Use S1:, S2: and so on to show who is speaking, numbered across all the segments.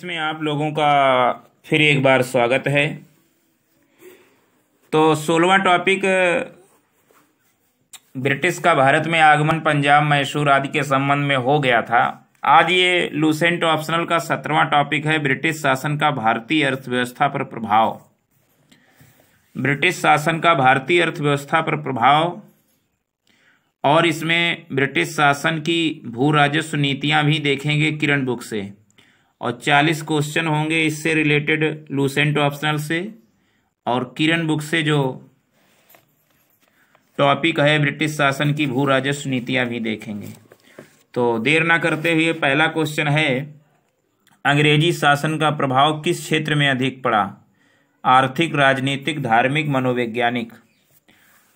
S1: classes में आप लोगों का फिर एक बार स्वागत है तो सोलवा टॉपिक ब्रिटिश का भारत में आगमन पंजाब मैसूर आदि के संबंध में हो गया था आज ये लूसेंट ऑप्शनल का सत्रवा टॉपिक है ब्रिटिश शासन का भारतीय अर्थव्यवस्था पर प्रभाव ब्रिटिश शासन का भारतीय अर्थव्यवस्था पर प्रभाव और इसमें ब्रिटिश शासन की भू राजस्व नीतियाँ भी देखेंगे किरण बुक से और चालीस क्वेश्चन होंगे इससे रिलेटेड लूसेंट ऑप्शनल से और किरण बुक से जो टॉपिक है ब्रिटिश शासन की भू राजस्व नीतियाँ भी देखेंगे तो देर ना करते हुए पहला क्वेश्चन है अंग्रेजी शासन का प्रभाव किस क्षेत्र में अधिक पड़ा आर्थिक राजनीतिक धार्मिक मनोवैज्ञानिक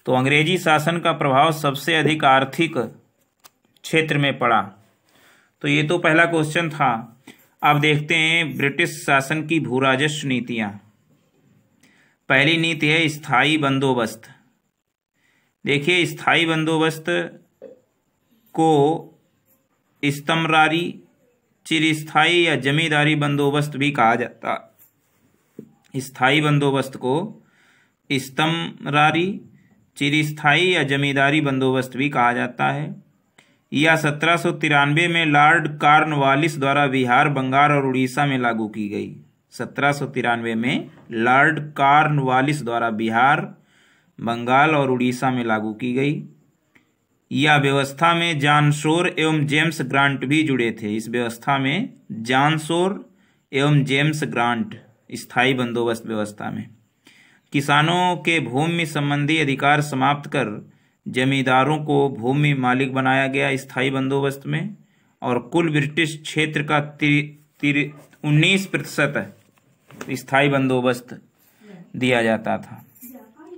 S1: तो अंग्रेजी शासन का प्रभाव सबसे अधिक आर्थिक क्षेत्र में पड़ा तो ये तो पहला क्वेश्चन था अब देखते हैं ब्रिटिश शासन की भू राजस्व नीतियाँ पहली नीति है स्थाई बंदोबस्त देखिए स्थाई बंदोबस्त को स्तम्भरारी चिरस्थाई या जमींदारी बंदोबस्त भी कहा जाता स्थाई बंदोबस्त को स्तम्भरारी चिरस्थाई या जमींदारी बंदोबस्त भी कहा जाता है या सत्रह में लॉर्ड कार्नवालिस द्वारा बिहार बंगाल और उड़ीसा में लागू की गई सत्रह में लॉर्ड कार्नवालिस द्वारा बिहार बंगाल और उड़ीसा में लागू की गई यह व्यवस्था में जानशोर एवं जेम्स ग्रांट भी जुड़े थे इस व्यवस्था में जानशोर एवं जेम्स ग्रांट स्थायी बंदोबस्त व्यवस्था में किसानों के भूमि संबंधी अधिकार समाप्त कर जमींदारों को भूमि मालिक बनाया गया स्थायी बंदोबस्त में और कुल ब्रिटिश क्षेत्र का उन्नीस प्रतिशत स्थाई बंदोबस्त दिया जाता था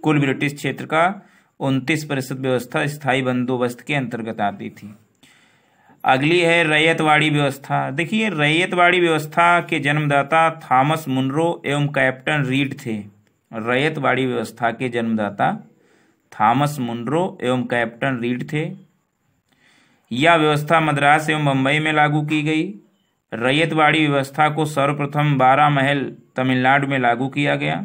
S1: कुल ब्रिटिश क्षेत्र का उनतीस प्रतिशत व्यवस्था स्थायी बंदोबस्त के अंतर्गत आती थी अगली है रैयतवाड़ी व्यवस्था देखिए रैयतवाड़ी व्यवस्था के जन्मदाता थॉमस मुनरो एवं कैप्टन रीड थे रैयतवाड़ी व्यवस्था के जन्मदाता थॉमस मुंड्रो एवं कैप्टन रीड थे यह व्यवस्था मद्रास एवं मुंबई में लागू की गई रैयतवाड़ी व्यवस्था को सर्वप्रथम बारह महल तमिलनाडु में लागू किया गया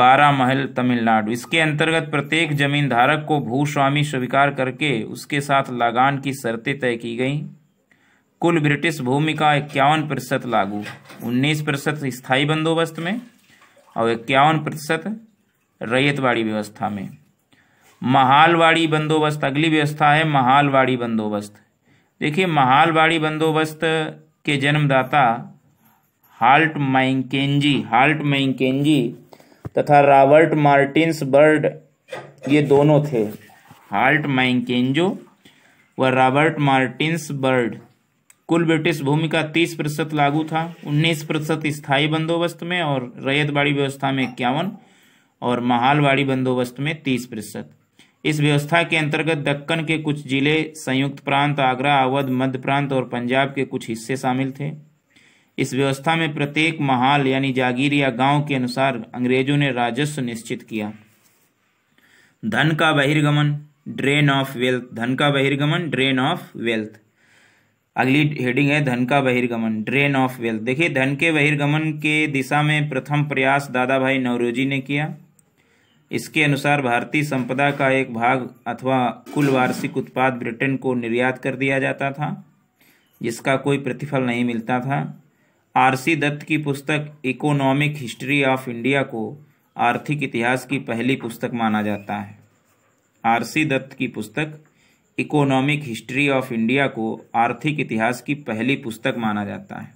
S1: बारह महल तमिलनाडु इसके अंतर्गत प्रत्येक जमींधारक को भूस्वामी स्वीकार करके उसके साथ लगान की शर्तें तय की गईं कुल ब्रिटिश भूमि का इक्यावन प्रतिशत लागू उन्नीस प्रतिशत स्थायी बंदोबस्त में और इक्यावन प्रतिशत रैयतवाड़ी व्यवस्था में महालवाड़ी बंदोबस्त अगली व्यवस्था है महालवाड़ी बंदोबस्त देखिए महालवाड़ी बंदोबस्त के जन्मदाता हाल्ट माइंकेंजी हाल्ट माइंकेंजी तथा रॉबर्ट मार्टिन्स बर्ड ये दोनों थे हाल्ट माइंकेंजो व रॉबर्ट मार्टिन्स बर्ड कुल ब्रिटिश भूमि का तीस प्रतिशत लागू था उन्नीस प्रतिशत स्थायी बंदोबस्त में और रैयतबाड़ी व्यवस्था में इक्यावन और महालवाड़ी बंदोबस्त में तीस प्रतिशत इस व्यवस्था के अंतर्गत दक्कन के कुछ जिले संयुक्त प्रांत आगरा अवध मध्य प्रांत और पंजाब के कुछ हिस्से शामिल थे इस व्यवस्था में प्रत्येक महाल यानी जागीर या गांव के अनुसार अंग्रेजों ने राजस्व निश्चित किया धन का बहिर्गमन ड्रेन ऑफ वेल्थ धन का बहिर्गमन ड्रेन ऑफ वेल्थ अगली हेडिंग है धन का बहिर्गमन ड्रेन ऑफ वेल्थ देखिए धन के बहिर्गमन के दिशा में प्रथम प्रयास दादा भाई नवरोजी ने किया इसके अनुसार भारतीय संपदा का एक भाग अथवा कुल वार्षिक उत्पाद ब्रिटेन को निर्यात कर दिया जाता था जिसका कोई प्रतिफल नहीं मिलता था आरसी दत्त की पुस्तक इकोनॉमिक हिस्ट्री ऑफ इंडिया को आर्थिक इतिहास की पहली पुस्तक माना जाता है आरसी दत्त की पुस्तक इकोनॉमिक हिस्ट्री ऑफ इंडिया को आर्थिक इतिहास की पहली पुस्तक माना जाता है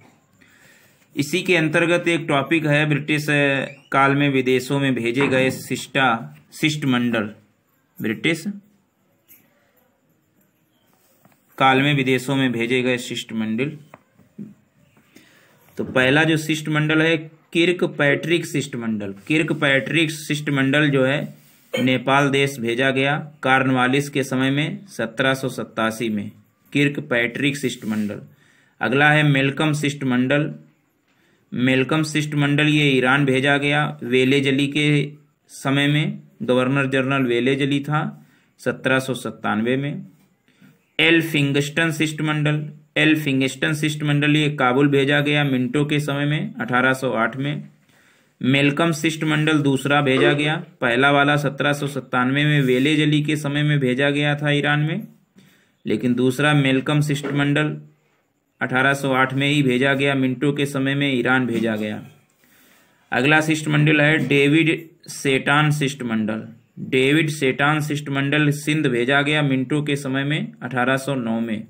S1: इसी के अंतर्गत एक टॉपिक है ब्रिटिश काल में विदेशों में भेजे गए शिष्टा शिष्टमंडल ब्रिटिश काल में विदेशों में भेजे गए शिष्टमंडल तो पहला जो शिष्टमंडल है किर्क पैट्रिक शिष्टमंडल किर्क पैट्रिक शिष्टमंडल जो है नेपाल देश भेजा गया कार्नवालिस के समय में सत्रह में किर्क पैट्रिक शिष्टमंडल अगला है मेलकम शिष्टमंडल मेलकम शिष्टमंडल ये ईरान भेजा गया वेले जली के समय में गवर्नर जनरल वेले जली था सत्रह में एल फिंगस्टन शिष्टमंडल एल फिंगस्टन शिष्टमंडल ये काबुल भेजा गया मिंटो के समय में 1808 में मेलकम शिष्टमंडल दूसरा भेजा गया पहला वाला सत्रह में वेले जली के समय में भेजा गया था ईरान में लेकिन दूसरा मेलकम शिष्टमंडल 1808 में ही भेजा गया मिंटो के समय में ईरान भेजा गया अगला शिष्टमंडल है डेविड सेटान शिष्टमंडल डेविड सेटान शिष्टमंडल सिंध भेजा गया मिंटो के समय में 1809 में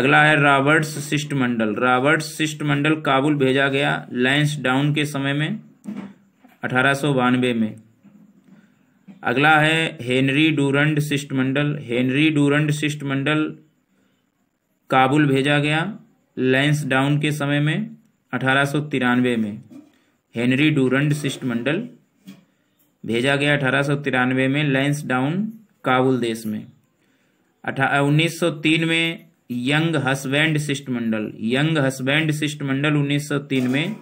S1: अगला है रॉबर्ट्स शिष्टमंडल रॉबर्ट्स शिष्टमंडल काबुल भेजा गया लैंस डाउन के समय में अठारह में अगला है हेनरी डूरंड शिष्टमंडल हेनरी डूरंड शिष्टमंडल काबुल भेजा गया लैंस डाउन के समय में अठारह में हेनरी डूरंड शिष्टमंडल भेजा गया अठारह में लैंस डाउन काबुल देश में अठा 1903 में यंग हसबैंड शिष्टमंडल यंग हसबैंड शिष्टमंडल 1903 में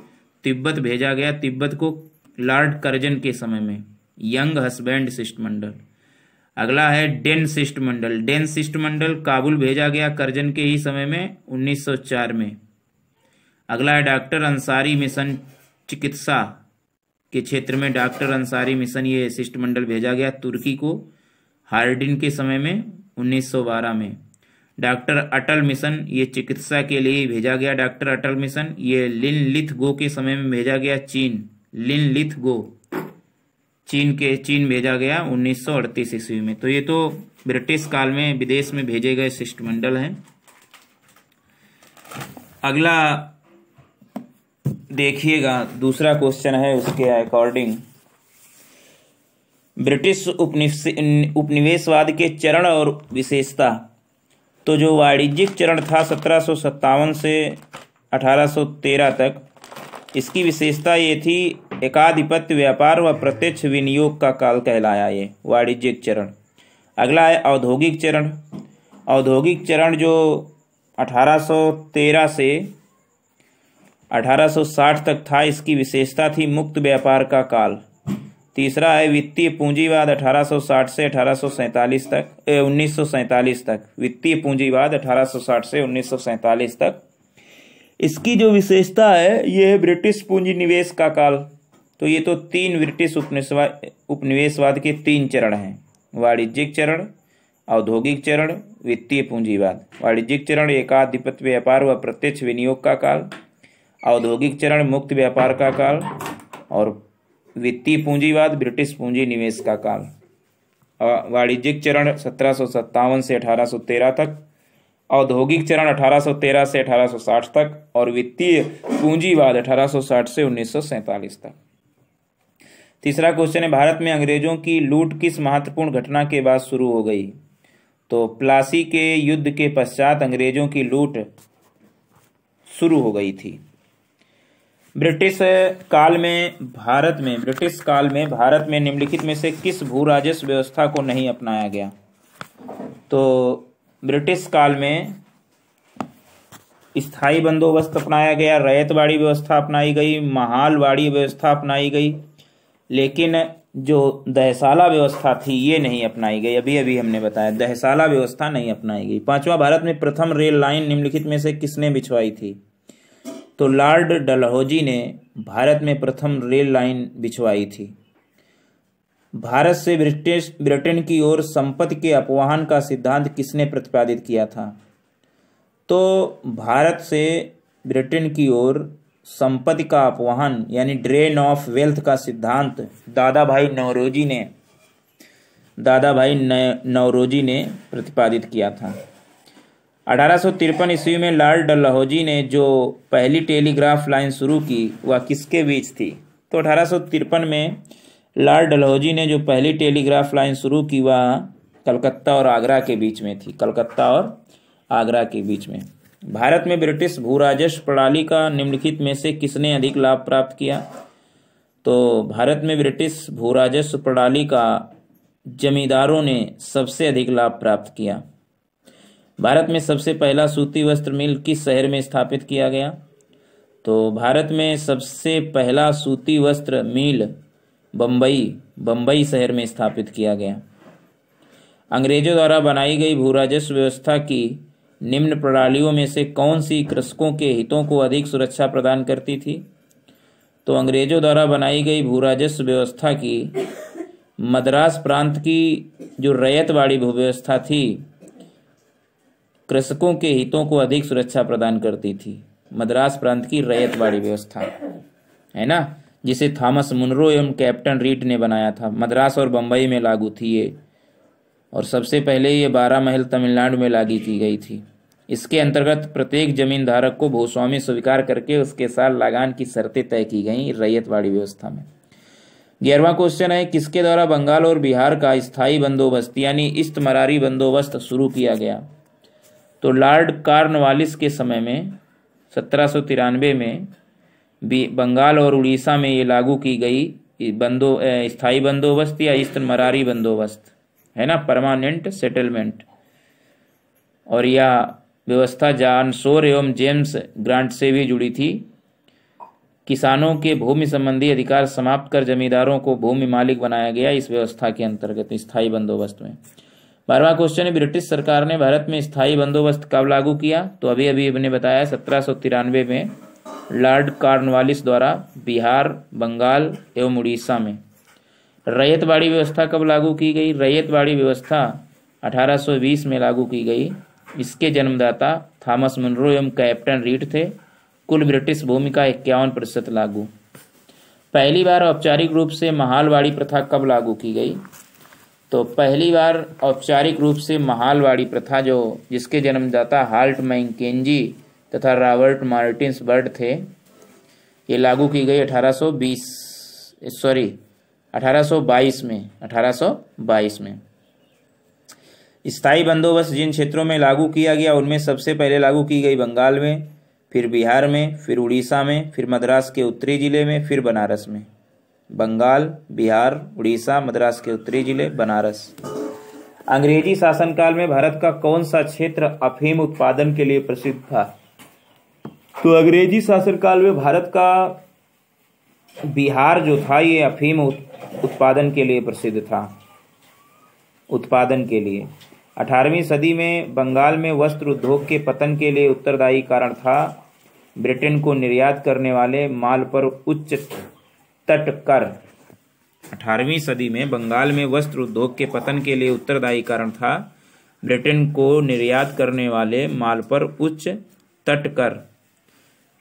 S1: तिब्बत भेजा गया तिब्बत को लॉर्ड करजन के समय में यंग हसबैंड शिष्टमंडल अगला है डेन शिष्टमंडल डेन शिष्टमंडल काबुल भेजा गया करजन के ही समय में 1904 में अगला है डॉक्टर अंसारी मिशन चिकित्सा के क्षेत्र में डॉक्टर अंसारी मिशन ये शिष्टमंडल भेजा गया तुर्की को हार्डिन के समय में 1912 में डॉक्टर अटल मिशन ये चिकित्सा के लिए भेजा गया डॉक्टर अटल मिशन ये लिन लिथ गो के समय में भेजा गया चीन लिन लिथ गो चीन के चीन भेजा गया 1938 ईस्वी में तो ये तो ब्रिटिश काल में विदेश में भेजे गए शिष्टमंडल हैं अगला देखिएगा दूसरा क्वेश्चन है उसके अकॉर्डिंग ब्रिटिश उपनिवेश उपनिवेशवाद के चरण और विशेषता तो जो वाणिज्यिक चरण था सत्रह से 1813 तक इसकी विशेषता ये थी एकाधिपत्य व्यापार व प्रत्यक्ष विनियोग का काल कहलाया ये वाणिज्यिक चरण अगला है औद्योगिक चरण औद्योगिक चरण जो 1813 से 1860 तक था इसकी विशेषता थी मुक्त व्यापार का काल तीसरा है वित्तीय पूंजीवाद 1860 से 1847 तक उन्नीस तक वित्तीय पूंजीवाद 1860 से उन्नीस तक इसकी जो विशेषता है यह है ब्रिटिश पूंजी निवेश का काल तो ये तो तीन ब्रिटिश उपनिवेशवाद उपनिवेशवाद के तीन चरण हैं वाणिज्यिक चरण औद्योगिक चरण वित्तीय पूंजीवाद वाणिज्यिक चरण एकाधिपत व्यापार व प्रत्यक्ष विनियोग का काल औद्योगिक चरण मुक्त व्यापार का काल और वित्तीय पूंजीवाद ब्रिटिश पूंजी निवेश का काल वाणिज्यिक चरण सत्रह से अठारह तक औद्योगिक चरण 1813 से 1860 तक और वित्तीय पूंजीवाद 1860 से उन्नीस तक तीसरा क्वेश्चन है भारत में अंग्रेजों की लूट किस महत्वपूर्ण घटना के बाद शुरू हो गई तो प्लासी के युद्ध के पश्चात अंग्रेजों की लूट शुरू हो गई थी ब्रिटिश काल में भारत में ब्रिटिश काल में भारत में निम्नलिखित में से किस भू राजस्व व्यवस्था को नहीं अपनाया गया तो ब्रिटिश काल में स्थायी बंदोबस्त अपनाया गया रैतवाड़ी व्यवस्था अपनाई गई महालवाड़ी व्यवस्था अपनाई गई लेकिन जो दहशाला व्यवस्था थी ये नहीं अपनाई गई अभी अभी हमने बताया दहशाला व्यवस्था नहीं अपनाई गई पांचवा भारत में प्रथम रेल लाइन निम्नलिखित में से किसने बिछवाई थी तो लॉर्ड डलहौजी ने भारत में प्रथम रेल लाइन बिछवाई थी भारत से ब्रिटिश ब्रिटेन की ओर संपत्ति के अपवाहन का सिद्धांत किसने प्रतिपादित किया था तो भारत से ब्रिटेन की ओर संपत्ति का अपवाहन यानी ड्रेन ऑफ वेल्थ का सिद्धांत दादा भाई नवरोजी ने दादा भाई नवरोजी ने प्रतिपादित किया था अठारह ईस्वी में लाल डलहौजी ने जो पहली टेलीग्राफ लाइन शुरू की वह किसके बीच थी तो अठारह में लाल डलहौजी ने जो पहली टेलीग्राफ लाइन शुरू की वह कलकत्ता और आगरा के बीच में थी कलकत्ता और आगरा के बीच में भारत में ब्रिटिश भू राजस्व प्रणाली का निम्नलिखित में से किसने अधिक लाभ प्राप्त किया तो भारत में ब्रिटिश भू राजस्व प्रणाली का जमींदारों ने सबसे अधिक लाभ प्राप्त किया भारत में सबसे पहला सूती वस्त्र मिल किस शहर में स्थापित किया गया तो भारत में सबसे पहला सूती वस्त्र मिल बम्बई बम्बई शहर में स्थापित किया गया अंग्रेजों द्वारा बनाई गई भू राजस्व व्यवस्था की निम्न प्रणालियों में से कौन सी कृषकों के हितों को अधिक सुरक्षा प्रदान करती थी तो अंग्रेजों द्वारा बनाई गई भू राजस्व व्यवस्था की मद्रास प्रांत की जो रैयतवाड़ी भूव्यवस्था थी कृषकों के हितों को अधिक सुरक्षा प्रदान करती थी मद्रास प्रांत की रैयतवाड़ी व्यवस्था है ना जिसे थॉमस मुनरो एवं कैप्टन रीट ने बनाया था मद्रास और बम्बई में लागू थी ये और सबसे पहले ये बारह महल तमिलनाडु में लागू की गई थी इसके अंतर्गत प्रत्येक जमीन धारक को भूस्वामी स्वीकार करके उसके साथ लगान की शर्तें तय की गई रैयतवाड़ी व्यवस्था में ग्यारहवा क्वेश्चन है किसके द्वारा बंगाल और बिहार का स्थायी बंदोबस्त यानी इस्त मरारी बंदोबस्त शुरू किया गया तो लॉर्ड कार्नवालिस के समय में सत्रह में बंगाल और उड़ीसा में ये लागू की गई बंदो स्थायी बंदोबस्त या इस्त मरारी बंदोबस्त है ना परमानेंट सेटलमेंट और यह व्यवस्था जान सोर एवं जेम्स ग्रांट से भी जुड़ी थी किसानों के भूमि संबंधी अधिकार समाप्त कर जमींदारों को भूमि मालिक बनाया गया इस व्यवस्था के अंतर्गत स्थायी बंदोबस्त में बारहवा क्वेश्चन है ब्रिटिश सरकार ने भारत में स्थायी बंदोबस्त कब लागू किया तो अभी अभी हमने बताया सत्रह में लॉर्ड कार्नवालिस द्वारा बिहार बंगाल एवं उड़ीसा में बाड़ी व्यवस्था कब लागू की गई बाड़ी व्यवस्था 1820 में लागू की गई इसके जन्मदाता थॉमस मनरो एवं कैप्टन रीड थे कुल ब्रिटिश भूमि का इक्यावन प्रतिशत लागू पहली बार औपचारिक रूप से महालवाड़ी प्रथा कब लागू की गई तो पहली बार औपचारिक रूप से महालवाड़ी प्रथा जो जिसके जन्मदाता हाल्ट मैंकेजी तथा रॉबर्ट मार्टिन्स बर्ड थे ये लागू की गई 1820 सॉरी 1822 में 1822 में स्थायी बंदोबस्त जिन क्षेत्रों में लागू किया गया उनमें सबसे पहले लागू की गई बंगाल में फिर बिहार में फिर उड़ीसा में फिर मद्रास के उत्तरी जिले में फिर बनारस में बंगाल बिहार उड़ीसा मद्रास के उत्तरी जिले बनारस अंग्रेजी शासनकाल में भारत का कौन सा क्षेत्र अफीम उत्पादन के लिए प्रसिद्ध था तो अंग्रेजी शासनकाल में भारत का बिहार जो था ये अफीम उत्पादन के लिए प्रसिद्ध था उत्पादन के लिए 18वीं सदी में बंगाल में वस्त्र उद्योग के पतन के लिए उत्तरदायी कारण था ब्रिटेन को निर्यात करने वाले माल पर उच्च तट कर 18वीं सदी में बंगाल में वस्त्र उद्योग के पतन के लिए उत्तरदायी कारण था ब्रिटेन को निर्यात करने वाले माल पर उच्च तट कर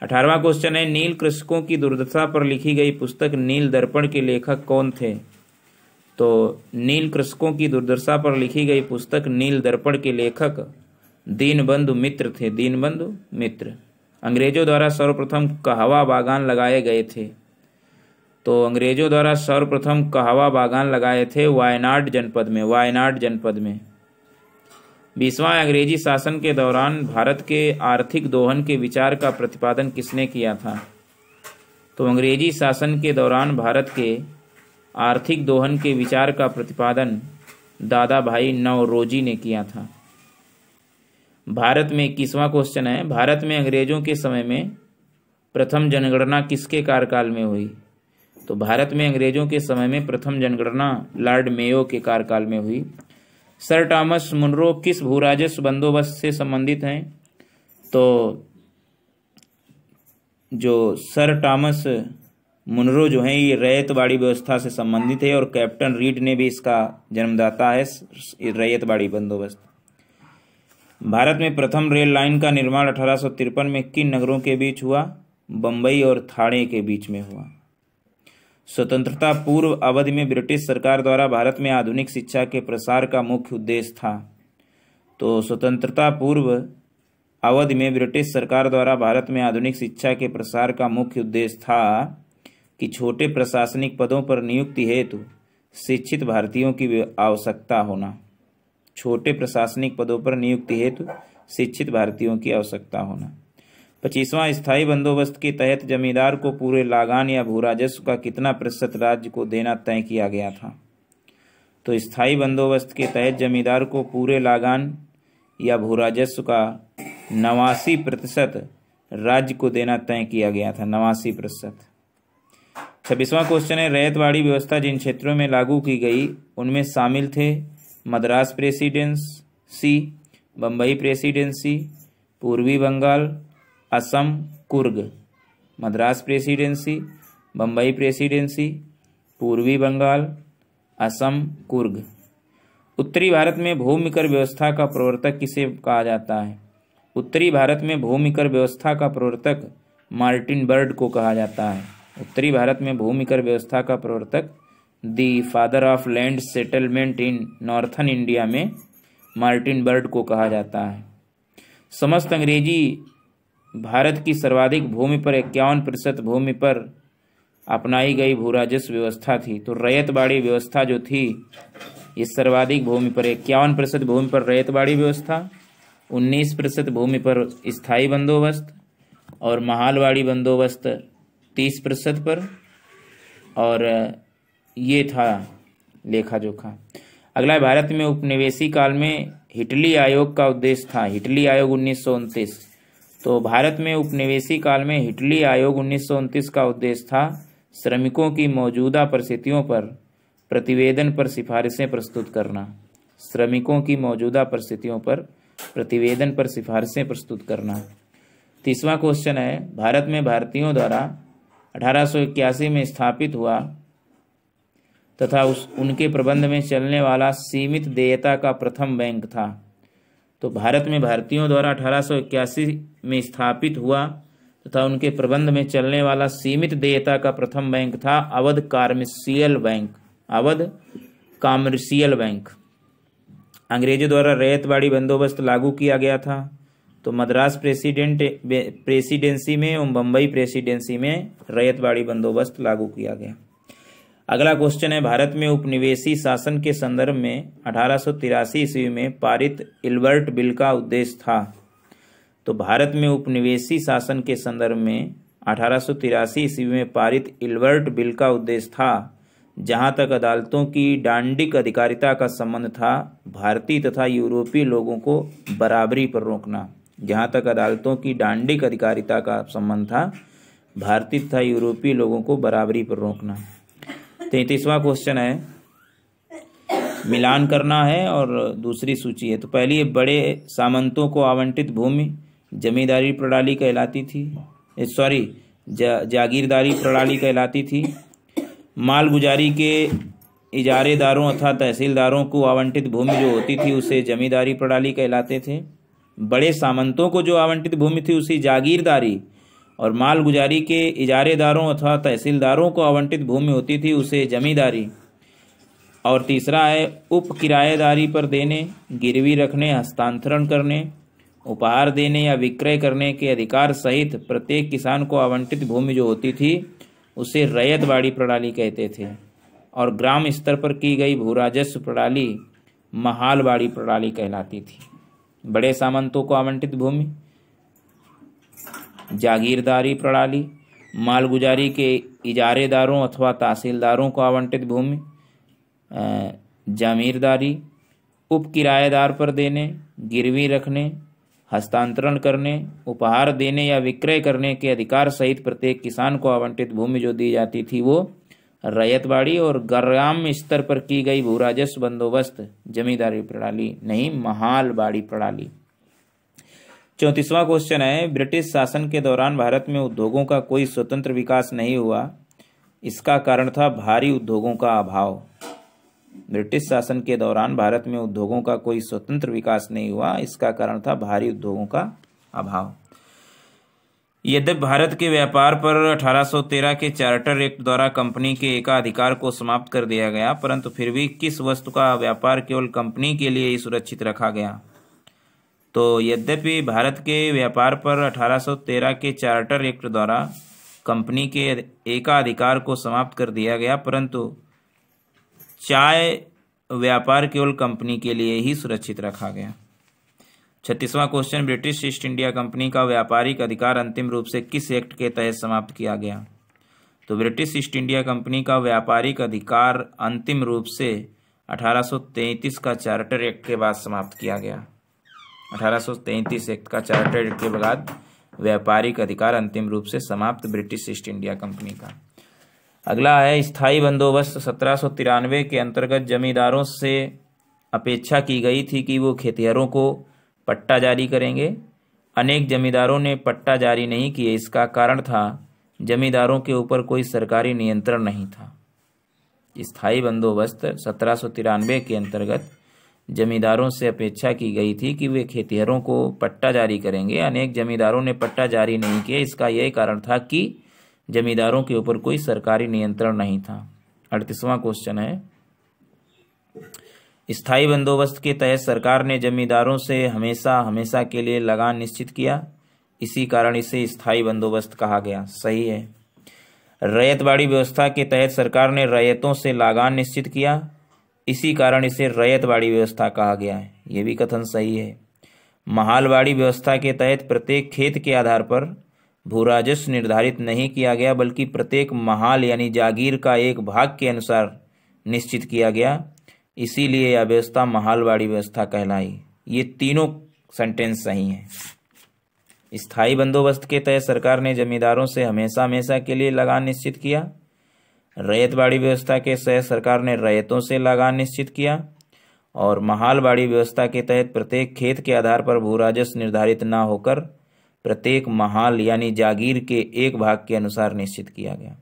S1: अठारवा क्वेश्चन है नील कृषकों की दुर्दशा पर लिखी गई पुस्तक नील दर्पण के लेखक कौन थे तो नील कृषकों की दुर्दशा पर लिखी गई पुस्तक नील दर्पण के लेखक दीनबंधु मित्र थे दीनबंधु मित्र अंग्रेजों द्वारा सर्वप्रथम कहवा बागान लगाए गए थे तो अंग्रेजों द्वारा सर्वप्रथम कहवा बागान लगाए थे वायनाड जनपद में वायनाड जनपद में बीसवां अंग्रेजी शासन के दौरान भारत के आर्थिक दोहन के विचार का प्रतिपादन किसने किया था तो अंग्रेजी शासन के दौरान भारत के आर्थिक दोहन के विचार का प्रतिपादन दादा भाई नवरोजी ने किया था भारत में इक्कीसवां क्वेश्चन है भारत में अंग्रेजों के समय में प्रथम जनगणना किसके कार्यकाल में हुई तो भारत में अंग्रेजों के समय में प्रथम जनगणना लॉर्ड मेयो के कार्यकाल में हुई सर टॉमस मुनरो किस भू राजस्व बंदोबस्त से संबंधित हैं तो जो सर टॉमस मुनरो जो हैं ये रैयतवाड़ी व्यवस्था से संबंधित है और कैप्टन रीड ने भी इसका जन्मदाता है रैयतवाड़ी बंदोबस्त भारत में प्रथम रेल लाइन का निर्माण अठारह में किन नगरों के बीच हुआ बम्बई और थाड़े के बीच में हुआ स्वतंत्रता पूर्व अवधि में ब्रिटिश सरकार द्वारा भारत में आधुनिक शिक्षा के प्रसार का मुख्य उद्देश्य था तो स्वतंत्रता पूर्व अवधि में ब्रिटिश सरकार द्वारा भारत में आधुनिक शिक्षा के प्रसार का मुख्य उद्देश्य था कि छोटे प्रशासनिक पदों पर नियुक्ति हेतु शिक्षित भारतीयों की आवश्यकता होना छोटे प्रशासनिक पदों पर नियुक्ति हेतु शिक्षित भारतीयों की आवश्यकता होना पच्चीसवां स्थायी बंदोबस्त के तहत जमींदार को पूरे लागान या भू राजस्व का कितना प्रतिशत राज्य को देना तय किया गया था तो स्थायी बंदोबस्त के तहत जमींदार को पूरे लागान या भू राजस्व का नवासी प्रतिशत राज्य को देना तय किया गया था नवासी प्रतिशत छब्बीसवां क्वेश्चन है रैतवाड़ी व्यवस्था जिन क्षेत्रों में लागू की गई उनमें शामिल थे मद्रास प्रेसिडेंसी बम्बई प्रेसिडेंसी पूर्वी बंगाल असम कुर्ग मद्रास प्रेसिडेंसी बम्बई प्रेसिडेंसी पूर्वी बंगाल असम कुर्ग उत्तरी भारत में भूमिकर व्यवस्था का प्रवर्तक किसे कहा जाता है उत्तरी भारत में भूमिकर व्यवस्था का प्रवर्तक मार्टिन बर्ड को कहा जाता है उत्तरी भारत में भूमिकर व्यवस्था का प्रवर्तक the father of land settlement in northern India में मार्टिन बर्ड को कहा जाता है समस्त अंग्रेजी भारत की सर्वाधिक भूमि पर इक्यावन प्रतिशत भूमि पर अपनाई गई भू राजस्व व्यवस्था थी तो रैतबाड़ी व्यवस्था जो थी ये सर्वाधिक भूमि पर इक्यावन प्रतिशत भूमि पर रैतबाड़ी व्यवस्था उन्नीस प्रतिशत भूमि पर स्थायी बंदोबस्त और महालवाड़ी बंदोबस्त तीस प्रतिशत पर और ये था लेखा जोखा अगला भारत में उपनिवेशी काल में हिटली आयोग का उद्देश्य था हिटली आयोग उन्नीस तो भारत में उपनिवेशी काल में हिटली आयोग उन्नीस का उद्देश्य था श्रमिकों की मौजूदा परिस्थितियों पर प्रतिवेदन पर सिफारिशें प्रस्तुत करना श्रमिकों की मौजूदा परिस्थितियों पर प्रतिवेदन पर सिफारिशें प्रस्तुत करना तीसवा क्वेश्चन है भारत में भारतीयों द्वारा अठारह में स्थापित हुआ तथा उस उनके प्रबंध में चलने वाला सीमित देयता का प्रथम बैंक था तो भारत में भारतीयों द्वारा अठारह में स्थापित हुआ तथा उनके प्रबंध में चलने वाला सीमित देयता का प्रथम बैंक था Awadh commercial bank Awadh commercial bank अंग्रेजों द्वारा रेतवाड़ी बंदोबस्त लागू किया गया था तो मद्रास प्रेसिडेंट प्रेसिडेंसी में और बम्बई प्रेसिडेंसी में रेतवाड़ी बंदोबस्त लागू किया गया अगला क्वेश्चन है भारत में उपनिवेशी शासन के संदर्भ में अठारह ईस्वी में पारित इल्बर्ट बिल का उद्देश्य था तो भारत में उपनिवेशी शासन के संदर्भ में अठारह ईस्वी में पारित इल्बर्ट बिल का उद्देश्य था जहां तक अदालतों की डांडिक अधिकारिता का संबंध था भारतीय तथा यूरोपीय लोगों को बराबरी पर रोकना जहां तक अदालतों की डांडिक अधिकारिता का संबंध था भारतीय तथा यूरोपीय लोगों को बराबरी पर रोकना तैतीसवा क्वेश्चन है मिलान करना है और दूसरी सूची है तो पहली बड़े सामंतों को आवंटित भूमि जमींदारी प्रणाली कहलाती थी सॉरी जा, जागीरदारी प्रणाली कहलाती थी मालगुजारी के इजारेदारों अथा तहसीलदारों को आवंटित भूमि जो होती थी उसे जमींदारी प्रणाली कहलाते थे बड़े सामंतों को जो आवंटित भूमि थी उसी जागीरदारी और मालगुजारी के इजारेदारों अथवा तहसीलदारों को आवंटित भूमि होती थी उसे जमींदारी और तीसरा है उप किराएदारी पर देने गिरवी रखने हस्तांतरण करने उपहार देने या विक्रय करने के अधिकार सहित प्रत्येक किसान को आवंटित भूमि जो होती थी उसे रैयतवाड़ी प्रणाली कहते थे और ग्राम स्तर पर की गई भू राजस्व प्रणाली महालवाड़ी प्रणाली कहलाती थी बड़े सामंतों को आवंटित भूमि जागीरदारी प्रणाली मालगुजारी के इजारेदारों अथवा तहसीलदारों को आवंटित भूमि जमीरदारी उप किराएदार पर देने गिरवी रखने हस्तांतरण करने उपहार देने या विक्रय करने के अधिकार सहित प्रत्येक किसान को आवंटित भूमि जो दी जाती थी वो रैयतवाड़ी और ग्राम स्तर पर की गई भूराजस्व बंदोबस्त जमींदारी प्रणाली नहीं महाल बाड़ी प्रणाली चौंतीसवां क्वेश्चन है ब्रिटिश शासन के दौरान भारत में उद्योगों का कोई स्वतंत्र विकास नहीं हुआ इसका कारण था भारी उद्योगों का अभाव ब्रिटिश शासन के दौरान भारत में उद्योगों का कोई स्वतंत्र विकास नहीं हुआ इसका कारण था भारी उद्योगों का अभाव यद्यपि भारत के व्यापार पर 1813 के चार्टर एक्ट द्वारा कंपनी के एकाधिकार को समाप्त कर दिया गया परंतु फिर भी किस वस्तु का व्यापार केवल कंपनी के लिए ही सुरक्षित रखा गया तो यद्यपि भारत के व्यापार पर 1813 के चार्टर एक्ट द्वारा कंपनी के एकाधिकार को समाप्त कर दिया गया परंतु चाय व्यापार केवल कंपनी के लिए ही सुरक्षित रखा गया छत्तीसवां question British East India company का व्यापारिक अधिकार अंतिम रूप से किस एक्ट के तहत समाप्त किया गया तो ब्रिटिश ईस्ट इंडिया कंपनी का व्यापारिक अधिकार अंतिम रूप से 1833 का चार्टर एक्ट के बाद समाप्त किया गया 1833 एक्ट का चार्टर एक्ट के बाद व्यापारिक अधिकार अंतिम रूप से समाप्त ब्रिटिश ईस्ट इंडिया कंपनी का अगला है स्थायी बंदोबस्त सत्रह के अंतर्गत जमींदारों से अपेक्षा की गई थी कि वो खेतिहरों को पट्टा जारी करेंगे अनेक जमींदारों ने पट्टा जारी नहीं किए इसका कारण था जमींदारों के ऊपर कोई सरकारी नियंत्रण नहीं था स्थायी बंदोबस्त सत्रह के अंतर्गत जमींदारों से अपेक्षा की गई थी कि वे खेतीहरों को पट्टा जारी करेंगे अनेक जमींदारों ने पट्टा जारी नहीं किया इसका यही कारण था कि जमींदारों के ऊपर कोई सरकारी नियंत्रण नहीं था अड़तीसवां क्वेश्चन है स्थायी बंदोबस्त के तहत सरकार ने जमींदारों से हमेशा हमेशा के लिए लगान निश्चित किया इसी कारण इसे स्थायी बंदोबस्त कहा गया सही है रैयतवाड़ी व्यवस्था के तहत सरकार ने रैयतों से लागान निश्चित किया इसी कारण इसे रैयतवाड़ी व्यवस्था कहा गया है ये भी कथन सही है महालवाड़ी व्यवस्था के तहत प्रत्येक खेत के आधार पर भू राजस्व निर्धारित नहीं किया गया बल्कि प्रत्येक महाल यानी जागीर का एक भाग के अनुसार निश्चित किया गया इसीलिए यह व्यवस्था महालवाड़ी व्यवस्था कहलाई ये तीनों सेंटेंस सही हैं स्थायी बंदोबस्त के तहत सरकार ने जमींदारों से हमेशा हमेशा के लिए लगान निश्चित किया बाड़ी व्यवस्था के तहत सरकार ने रैयतों से लगान निश्चित किया और बाड़ी व्यवस्था के तहत प्रत्येक खेत के आधार पर भू राजस्व निर्धारित न होकर प्रत्येक महाल यानी जागीर के एक भाग के अनुसार निश्चित किया गया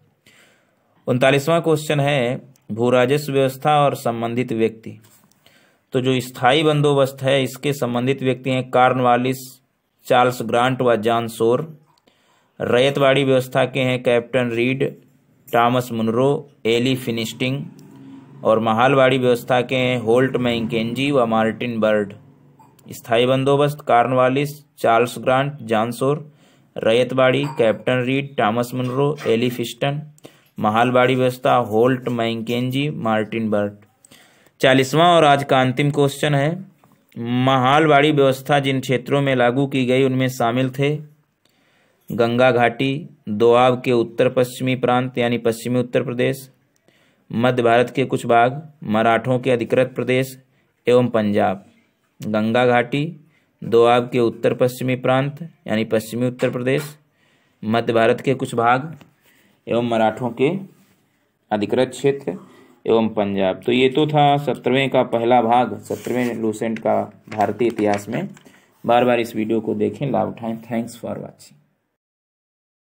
S1: उनतालीसवां क्वेश्चन है भू राजस्व व्यवस्था और संबंधित व्यक्ति तो जो स्थायी बंदोबस्त है इसके संबंधित व्यक्ति हैं कार्नवालिस चार्ल्स ग्रांट व जॉन सोर रैयतवाड़ी व्यवस्था के हैं captain Read Thomas Munro Elphinstone और महालवाड़ी व्यवस्था के हैं होल्ट मैंकेजी व मार्टिन बर्ड स्थायी बंदोबस्त Cornwallis Charles Grant John Shore ryotwari captain Read Thomas Munro Elphinstone mahalwari व्यवस्था होल्ट मैंकेजी मार्टिन बर्ड चालीसवां और आज का अंतिम क्वेश्चन है महालवाड़ी व्यवस्था जिन क्षेत्रों में लागू की गई उनमें शामिल थे गंगा घाटी दोआब के उत्तर पश्चिमी प्रांत यानी पश्चिमी उत्तर प्रदेश मध्य भारत के कुछ भाग मराठों के अधिकृत प्रदेश एवं पंजाब गंगा घाटी दोआब के उत्तर पश्चिमी प्रांत यानी पश्चिमी उत्तर प्रदेश मध्य भारत के कुछ भाग एवं मराठों के अधिकृत क्षेत्र एवं पंजाब तो ये तो था सत्रहवें का पहला भाग सत्रहवें लूसेंट का भारतीय इतिहास में बार बार इस वीडियो को देखें लाभ उठाएं थैंक्स फॉर वॉचिंग